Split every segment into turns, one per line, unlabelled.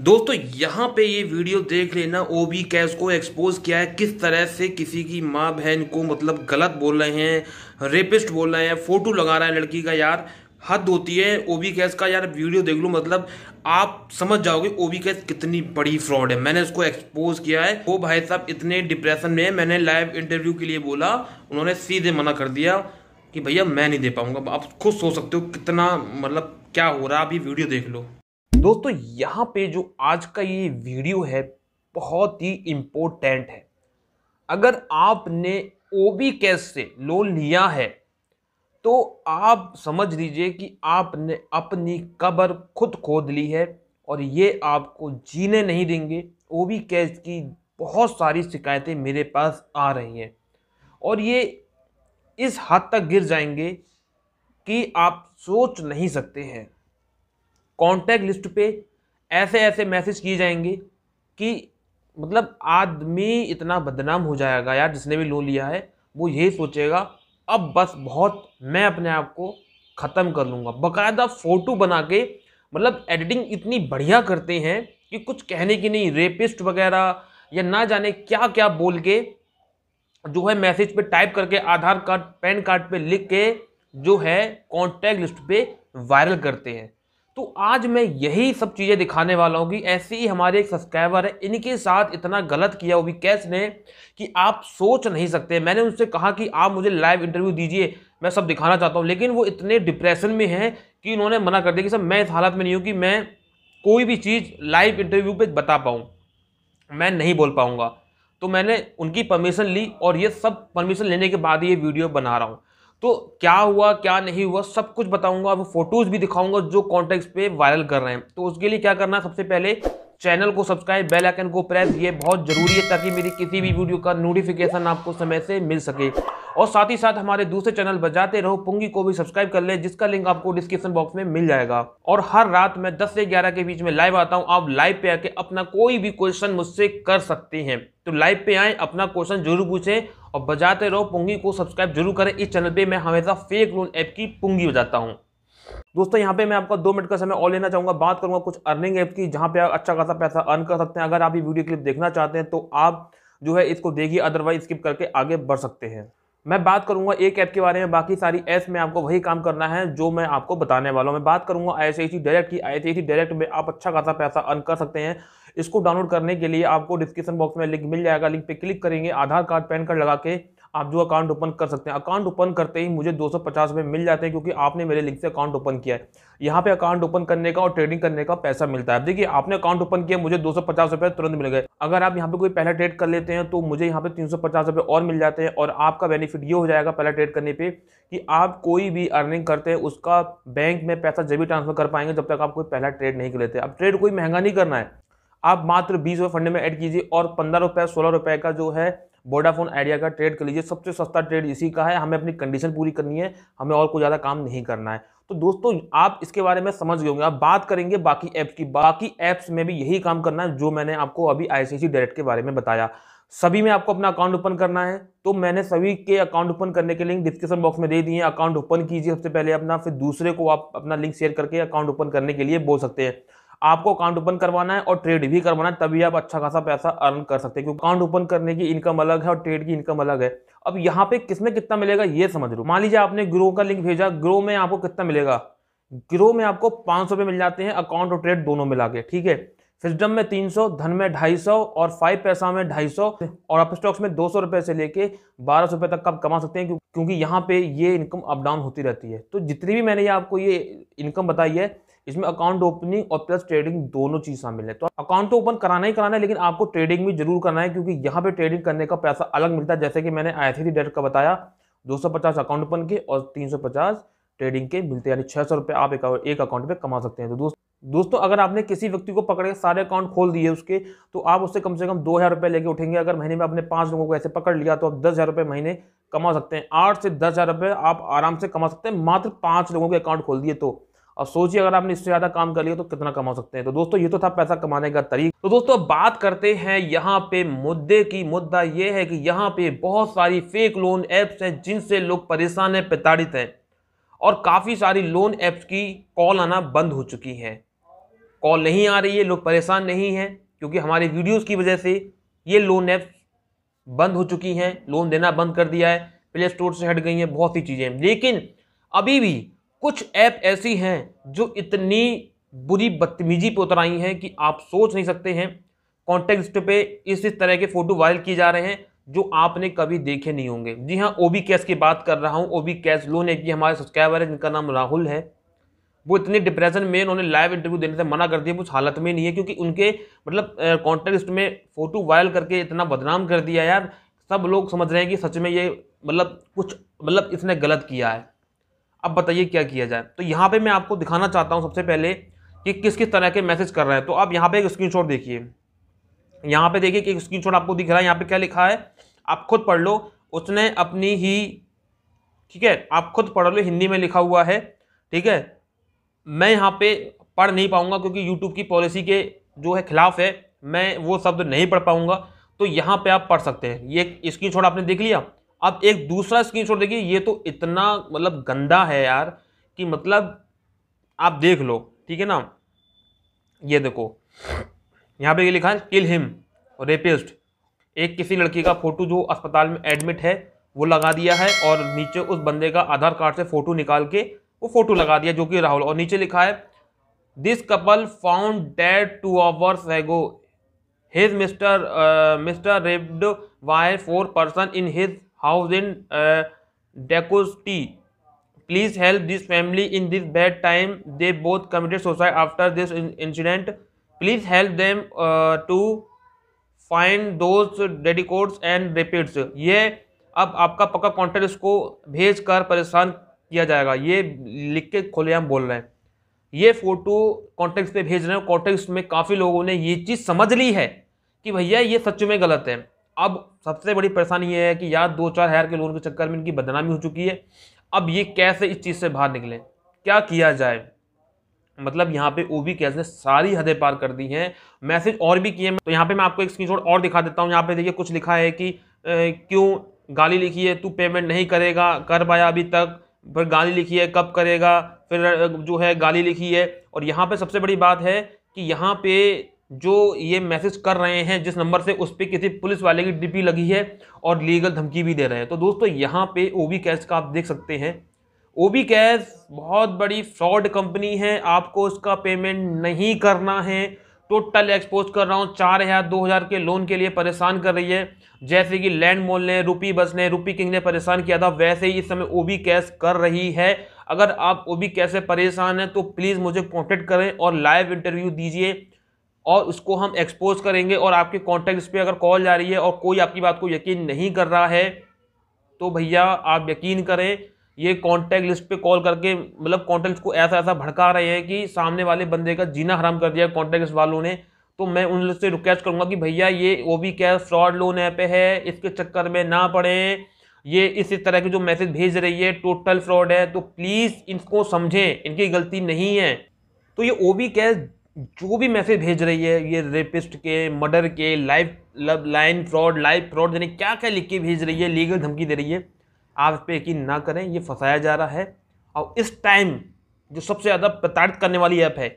दोस्तों यहाँ पे ये वीडियो देख लेना ओबी कैश को एक्सपोज किया है किस तरह से किसी की माँ बहन को मतलब गलत बोल रहे हैं रेपिस्ट बोल रहे हैं फोटो लगा रहा है लड़की का यार हद होती है ओबी कैस का यार वीडियो देख लो मतलब आप समझ जाओगे ओबी कैश कितनी बड़ी फ्रॉड है मैंने उसको एक्सपोज किया है वो भाई साहब इतने डिप्रेशन में मैंने लाइव इंटरव्यू के लिए बोला उन्होंने सीधे मना कर दिया कि भैया मैं नहीं दे पाऊंगा आप खुद सोच सकते हो कितना मतलब क्या हो रहा है आप ये वीडियो देख लो दोस्तों यहाँ पे जो आज का ये वीडियो है बहुत ही इम्पोर्टेंट है अगर आपने ओ बी कैश से लोन लिया है तो आप समझ लीजिए कि आपने अपनी कबर खुद खोद ली है और ये आपको जीने नहीं देंगे ओ बी कैश की बहुत सारी शिकायतें मेरे पास आ रही हैं और ये इस हद तक गिर जाएंगे कि आप सोच नहीं सकते हैं कॉन्टैक्ट लिस्ट पे ऐसे ऐसे मैसेज किए जाएंगे कि मतलब आदमी इतना बदनाम हो जाएगा यार जिसने भी लोन लिया है वो यही सोचेगा अब बस बहुत मैं अपने आप को ख़त्म कर लूँगा बाकायदा फ़ोटो बना के मतलब एडिटिंग इतनी बढ़िया करते हैं कि कुछ कहने की नहीं रेपिस्ट वगैरह या ना जाने क्या क्या बोल के जो है मैसेज पे टाइप करके आधार कार्ड पैन कार्ड पे लिख के जो है कॉन्टैक्ट लिस्ट पे वायरल करते हैं तो आज मैं यही सब चीज़ें दिखाने वाला हूँ कि ऐसे ही हमारे एक सब्सक्राइबर है इनके साथ इतना गलत किया वो भी कैश ने कि आप सोच नहीं सकते मैंने उनसे कहा कि आप मुझे लाइव इंटरव्यू दीजिए मैं सब दिखाना चाहता हूँ लेकिन वो इतने डिप्रेशन में हैं कि उन्होंने मना कर दिया कि सर मैं इस हालत में नहीं हूँ कि मैं कोई भी चीज़ लाइव इंटरव्यू पर बता पाऊँ मैं नहीं बोल पाऊँगा तो मैंने उनकी परमिशन ली और ये सब परमिशन लेने के बाद ये वीडियो बना रहा हूँ तो क्या हुआ क्या नहीं हुआ सब कुछ बताऊंगा आपको फोटोज भी दिखाऊंगा जो कॉन्टेक्ट पे वायरल कर रहे हैं तो उसके लिए क्या करना सबसे पहले चैनल को सब्सक्राइब बेल आइकन को प्रेस ये बहुत ज़रूरी है ताकि मेरी किसी भी वीडियो का नोटिफिकेशन आपको समय से मिल सके और साथ ही साथ हमारे दूसरे चैनल बजाते रहो पुंगी को भी सब्सक्राइब कर ले जिसका लिंक आपको डिस्क्रिप्शन बॉक्स में मिल जाएगा और हर रात मैं 10 से 11 के बीच में लाइव आता हूँ आप लाइव पे आके अपना कोई भी क्वेश्चन मुझसे कर सकते हैं तो लाइव पे आए अपना क्वेश्चन जरूर पूछें और बजाते रहो पुंगी को सब्सक्राइब जरूर करें इस चैनल पर मैं हमेशा फेक लोन ऐप की पुंगी बजाता हूँ दोस्तों यहाँ पे मैं आपका दो मिनट का समय और लेना चाहूँगा बात करूँगा कुछ अर्निंग ऐप की जहाँ पे आप अच्छा खासा पैसा अर्न कर सकते हैं अगर आप ये वीडियो क्लिप देखना चाहते हैं तो आप जो है इसको देखिए अदरवाइज स्किप करके आगे बढ़ सकते हैं मैं बात करूंगा एक ऐप के बारे में बाकी सारी ऐप्स में आपको वही काम करना है जो मैं आपको बताने वाला हूँ मैं बात करूंगा आई डायरेक्ट की आई डायरेक्ट में आप अच्छा खासा पैसा अर्न कर सकते हैं इसको डाउनलोड करने के लिए आपको डिस्क्रिप्शन बॉक्स में लिंक मिल जाएगा लिंक पे क्लिक करेंगे आधार कार्ड पैन कार्ड लगा के आप जो अकाउंट ओपन कर सकते हैं अकाउंट ओपन करते ही मुझे दो सौ मिल जाते हैं क्योंकि आपने मेरे लिंक से अकाउंट ओपन किया है यहाँ पे अकाउंट ओपन करने का और ट्रेडिंग करने का पैसा मिलता है देखिए आपने अकाउंट ओपन किया मुझे दो सौ तुरंत मिल गए अगर आप यहाँ पे कोई पहला ट्रेड कर लेते हैं तो मुझे यहाँ पे तीन सौ और मिल जाते हैं और आपका बेनिफिट ये हो जाएगा पहला ट्रेड करने पर कि आप कोई भी अर्निंग करते हैं उसका बैंक में पैसा जब भी ट्रांसफर कर पाएंगे जब तक आप कोई पहला ट्रेड नहीं कर लेते अब ट्रेड कोई महंगा नहीं करना है आप मात्र बीस रुपये फंडे में ऐड कीजिए और पंद्रह रुपये सोलह रुपये का जो है वोडाफोन आइडिया का ट्रेड कर लीजिए सबसे सस्ता ट्रेड इसी का है हमें अपनी कंडीशन पूरी करनी है हमें और कोई ज़्यादा काम नहीं करना है तो दोस्तों आप इसके बारे में समझ गए होंगे आप बात करेंगे बाकी ऐप्स की बाकी ऐप्स में भी यही काम करना है जो मैंने आपको अभी आई डायरेक्ट के बारे में बताया सभी में आपको अपना अकाउंट ओपन करना है तो मैंने सभी के अकाउंट ओपन करने के लिंक डिस्क्रिप्शन बॉक्स में दे दिए अकाउंट ओपन कीजिए सबसे पहले अपना फिर दूसरे को आप अपना लिंक शेयर करके अकाउंट ओपन करने के लिए बोल सकते हैं आपको अकाउंट ओपन करवाना है और ट्रेड भी करवाना है तभी आप अच्छा खासा पैसा अर्न कर सकते हैं क्योंकि अकाउंट ओपन करने की इनकम अलग है और ट्रेड की इनकम अलग है अब यहाँ पे किसमें कितना मिलेगा ये समझ लो मान लीजिए आपने ग्रो का लिंक भेजा ग्रो में आपको कितना मिलेगा ग्रो में आपको पाँच सौ मिल जाते हैं अकाउंट और ट्रेड दोनों मिला के ठीक है सिस्टम में तीन धन में ढाई और फाइव पैसा में ढाई और अप स्टॉक्स में दो रुपए से लेके बारह रुपए तक आप कमा सकते हैं क्योंकि यहाँ पे ये इनकम अप डाउन होती रहती है तो जितनी भी मैंने ये आपको ये इनकम बताई है इसमें अकाउंट ओपनिंग और प्लस ट्रेडिंग दोनों चीज शामिल है तो अकाउंट तो ओपन कराना ही कराना है लेकिन आपको ट्रेडिंग भी जरूर करना है क्योंकि यहाँ पे ट्रेडिंग करने का पैसा अलग मिलता है जैसे कि मैंने आई थी डेट का बताया 250 अकाउंट ओपन के और 350 ट्रेडिंग के मिलते हैं यानी छह सौ आप एक, अकाउंट पे कमा सकते हैं तो दोस्त दोस्तों अगर आपने किसी व्यक्ति को पकड़ के सारे अकाउंट खोल दिए उसके तो आप उससे कम से कम दो हज़ार रुपये लेके उठेंगे अगर महीने में आपने पांच लोगों को ऐसे पकड़ लिया तो आप दस हज़ार रुपये महीने कमा सकते हैं आठ से दस हज़ार रुपये आप आराम से कमा सकते हैं मात्र पांच लोगों के अकाउंट खोल दिए तो और सोचिए अगर आपने इससे ज़्यादा काम कर लिया तो कितना कमा सकते हैं तो दोस्तों ये तो था पैसा कमाने का तरीका तो दोस्तों बात करते हैं यहाँ पे मुद्दे की मुद्दा ये है कि यहाँ पे बहुत सारी फेक लोन ऐप्स हैं जिनसे लोग परेशान हैं प्रताड़ित हैं और काफ़ी सारी लोन ऐप्स की कॉल आना बंद हो चुकी है कॉल नहीं आ रही है लोग परेशान नहीं हैं क्योंकि हमारे वीडियोज़ की वजह से ये लोन ऐप्स बंद हो चुकी हैं लोन देना बंद कर दिया है प्ले स्टोर से हट गई हैं बहुत सी चीज़ें लेकिन अभी भी कुछ ऐप ऐसी हैं जो इतनी बुरी बदतमीजी पे उतर आई हैं कि आप सोच नहीं सकते हैं कॉन्टेक्स्ट पे इस इस तरह के फोटो वायरल किए जा रहे हैं जो आपने कभी देखे नहीं होंगे जी हाँ ओ बी कैश की बात कर रहा हूँ ओ बी कैश लोन एक हमारे सब्सक्राइबर है जिनका नाम राहुल है वो इतने डिप्रेशन में उन्होंने लाइव इंटरव्यू देने से मना कर दिया कुछ हालत में नहीं है क्योंकि उनके मतलब कॉन्टेक्स्ट में फ़ोटो वायरल करके इतना बदनाम कर दिया यार सब लोग समझ रहे हैं कि सच में ये मतलब कुछ मतलब इसने गलत किया है अब बताइए क्या किया जाए तो यहाँ पे मैं आपको दिखाना चाहता हूँ सबसे पहले कि किस किस तरह के मैसेज कर रहे हैं तो आप यहाँ पे एक स्क्रीनशॉट देखिए यहाँ पे देखिए कि एक स्क्रीनशॉट आपको दिख रहा है यहाँ पे क्या लिखा है आप खुद पढ़ लो उसने अपनी ही ठीक है आप खुद पढ़ लो हिंदी में लिखा हुआ है ठीक है मैं यहाँ पे पढ़ नहीं पाऊँगा क्योंकि यूट्यूब की पॉलिसी के जो है खिलाफ है मैं वो शब्द नहीं पढ़ पाऊँगा तो यहाँ पे आप पढ़ सकते हैं ये स्क्रीन आपने देख लिया अब एक दूसरा स्क्रीन शॉट देखिए ये तो इतना मतलब गंदा है यार कि मतलब आप देख लो ठीक है ना ये देखो यहाँ पे ये लिखा है किल हिम रेपिस्ट एक किसी लड़की का फोटो जो अस्पताल में एडमिट है वो लगा दिया है और नीचे उस बंदे का आधार कार्ड से फोटो निकाल के वो फोटो लगा दिया जो कि राहुल और नीचे लिखा है this couple found dead two hours ago his mister mister raped by four person in his house in dacoity please help this family in this bad time they both committed suicide after this incident please help them to find those dacoits and rapists ये अब आपका पक्का contact इसको भेज कर परेशान किया जाएगा ये लिख के खोले हम बोल रहे हैं ये फोटो कॉन्टेक्स पे भेज रहे हैं कॉन्टेक्स में काफ़ी लोगों ने ये चीज़ समझ ली है कि भैया ये सच में गलत है अब सबसे बड़ी परेशानी ये है कि यार दो चार हेयर के लोन के चक्कर में इनकी बदनामी हो चुकी है अब ये कैसे इस चीज़ से बाहर निकले क्या किया जाए मतलब यहाँ पे ओ बी कैसे ने सारी हदें पार कर दी हैं मैसेज और भी किए तो यहाँ पे मैं आपको एक स्क्रीनशॉट और दिखा देता हूँ यहाँ पे देखिए कुछ लिखा है कि ए, क्यों गाली लिखी है तू पेमेंट नहीं करेगा कर पाया अभी तक फिर गाली लिखी है कब करेगा फिर जो है गाली लिखी है और यहाँ पे सबसे बड़ी बात है कि यहाँ पे जो ये मैसेज कर रहे हैं जिस नंबर से उस पर किसी पुलिस वाले की डीपी लगी है और लीगल धमकी भी दे रहे हैं तो दोस्तों यहाँ पे ओबी कैश का आप देख सकते हैं ओबी कैश बहुत बड़ी फ्रॉड कंपनी है आपको उसका पेमेंट नहीं करना है टोटल एक्सपोज कर रहा हूँ चार हज़ार दो हज़ार के लोन के लिए परेशान कर रही है जैसे कि लैंड मॉल ने रूपी बस ने रूपी किंग ने परेशान किया था वैसे ही इस समय ओबी कैश कर रही है अगर आप ओबी कैश से परेशान हैं तो प्लीज़ मुझे कॉन्टेक्ट करें और लाइव इंटरव्यू दीजिए और उसको हम एक्सपोज करेंगे और आपके कॉन्टैक्ट्स पे अगर कॉल जा रही है और कोई आपकी बात को यकीन नहीं कर रहा है तो भैया आप यकीन करें ये कॉन्टैक्ट लिस्ट पे कॉल करके मतलब कॉन्टैक्ट को ऐसा ऐसा भड़का रहे हैं कि सामने वाले बंदे का जीना हराम कर दिया कॉन्टैक्ट लिस्ट वालों ने तो मैं उन से रिक्वेस्ट करूँगा कि भैया ये वो भी कैश फ्रॉड लोन ऐप है इसके चक्कर में ना पड़ें ये इस तरह के जो मैसेज भेज रही है टोटल फ्रॉड है तो प्लीज़ इनको समझें इनकी गलती नहीं है तो ये ओ बी कैश जो भी मैसेज भेज रही है ये रेपिस्ट के मर्डर के life love line fraud life fraud यानी क्या क्या लिख के भेज रही है लीगल धमकी दे रही है आप इस पर यकीन ना करें ये फंसाया जा रहा है और इस टाइम जो सबसे ज़्यादा प्रताड़ित करने वाली ऐप है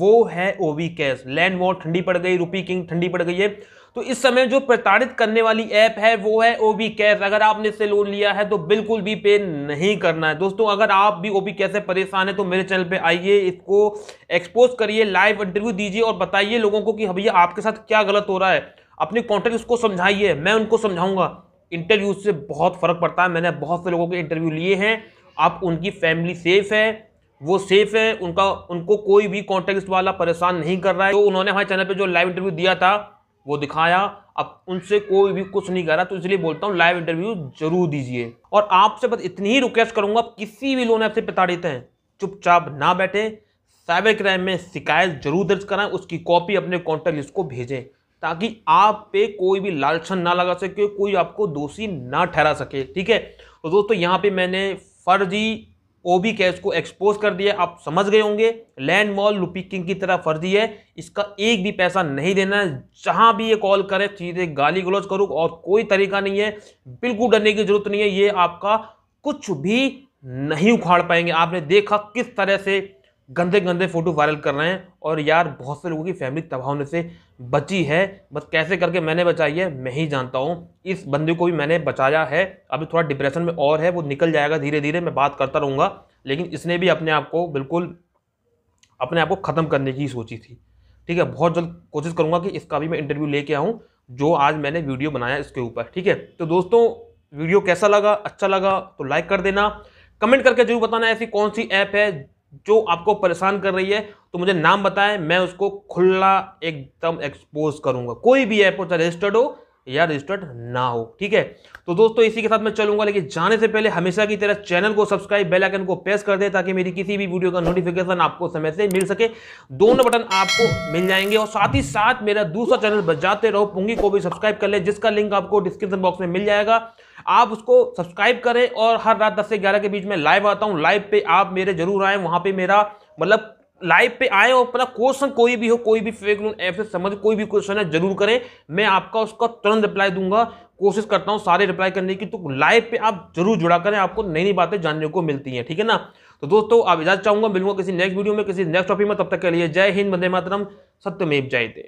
वो है ओवी कैश लैंड वॉर ठंडी पड़ गई रूपी किंग ठंडी पड़ गई है तो इस समय जो प्रताड़ित करने वाली ऐप है वो है ओबी कैश अगर आपने इससे लोन लिया है तो बिल्कुल भी पे नहीं करना है दोस्तों अगर आप भी ओबी कैश से परेशान है तो मेरे चैनल पे आइए इसको एक्सपोज करिए लाइव इंटरव्यू दीजिए और बताइए लोगों को कि हाँ भैया आपके साथ क्या गलत हो रहा है अपने कॉन्टेक्ट उसको समझाइए मैं उनको समझाऊंगा इंटरव्यू से बहुत फ़र्क पड़ता है मैंने बहुत से लोगों के इंटरव्यू लिए हैं आप उनकी फैमिली सेफ़ है वो सेफ़ है उनका उनको कोई भी कॉन्टेक्ट वाला परेशान नहीं कर रहा है तो उन्होंने हमारे चैनल पर जो लाइव इंटरव्यू दिया था वो दिखाया अब उनसे कोई भी कुछ नहीं कर रहा तो इसलिए बोलता हूँ लाइव इंटरव्यू जरूर दीजिए और आपसे बस इतनी ही रिक्वेस्ट करूंगा किसी भी लोन ऐप से प्रताड़ित हैं चुपचाप ना बैठे साइबर क्राइम में शिकायत जरूर दर्ज कराएं उसकी कॉपी अपने कॉन्टैक्ट लिस्ट को भेजें ताकि आप पे कोई भी लालछन ना लगा सके कोई आपको दोषी ना ठहरा सके ठीक है तो दोस्तों यहाँ पे मैंने फर्जी ओबी कैश को एक्सपोज कर दिया आप समझ गए होंगे लैंड मॉल लुपी किंग की तरह फर्जी है इसका एक भी पैसा नहीं देना है जहां भी ये कॉल करे सीधे गाली गलौज करो और कोई तरीका नहीं है बिल्कुल डरने की जरूरत नहीं है ये आपका कुछ भी नहीं उखाड़ पाएंगे आपने देखा किस तरह से गंदे गंदे फोटो वायरल कर रहे हैं और यार बहुत से लोगों की फैमिली तबाह होने से बची है बस कैसे करके मैंने बचाई है मैं ही जानता हूँ इस बंदे को भी मैंने बचाया है अभी थोड़ा डिप्रेशन में और है वो निकल जाएगा धीरे धीरे मैं बात करता रहूँगा लेकिन इसने भी अपने आप को बिल्कुल अपने आप को ख़त्म करने की सोची थी ठीक है बहुत जल्द कोशिश करूँगा कि इसका भी मैं इंटरव्यू लेके आऊँ जो आज मैंने वीडियो बनाया इसके ऊपर ठीक है तो दोस्तों वीडियो कैसा लगा अच्छा लगा तो लाइक कर देना कमेंट करके जरूर बताना ऐसी कौन सी ऐप है जो आपको परेशान कर रही है तो मुझे नाम बताएं मैं उसको खुला एकदम एक्सपोज करूंगा कोई भी ऐप हो चाहे रजिस्टर्ड हो या रजिस्टर्ड ना हो ठीक है तो दोस्तों इसी के साथ मैं चलूंगा लेकिन जाने से पहले हमेशा की तरह चैनल को सब्सक्राइब बेल आइकन को प्रेस कर दें ताकि मेरी किसी भी वीडियो का नोटिफिकेशन आपको समय से मिल सके दोनों बटन आपको मिल जाएंगे और साथ ही साथ मेरा दूसरा चैनल बजाते रहो पुंगी को भी सब्सक्राइब कर ले जिसका लिंक आपको डिस्क्रिप्शन बॉक्स में मिल जाएगा आप उसको सब्सक्राइब करें और हर रात दस से ग्यारह के बीच में लाइव आता हूँ लाइव पे आप मेरे जरूर आए वहाँ पर मेरा मतलब लाइव पे आए और अपना क्वेश्चन कोई भी हो कोई भी फेक लोन ऐप से संबंधित कोई भी क्वेश्चन है जरूर करें मैं आपका उसका तुरंत रिप्लाई दूंगा कोशिश करता हूं सारे रिप्लाई करने की तो लाइव पे आप जरूर जुड़ा करें आपको नई नई बातें जानने को मिलती हैं ठीक है ना तो दोस्तों आप इजाज़ चाहूंगा मिलूंगा किसी नेक्स्ट वीडियो में किसी नेक्स्ट टॉपिक में तब तक के लिए जय हिंद बंदे मातरम सत्यमेव जयते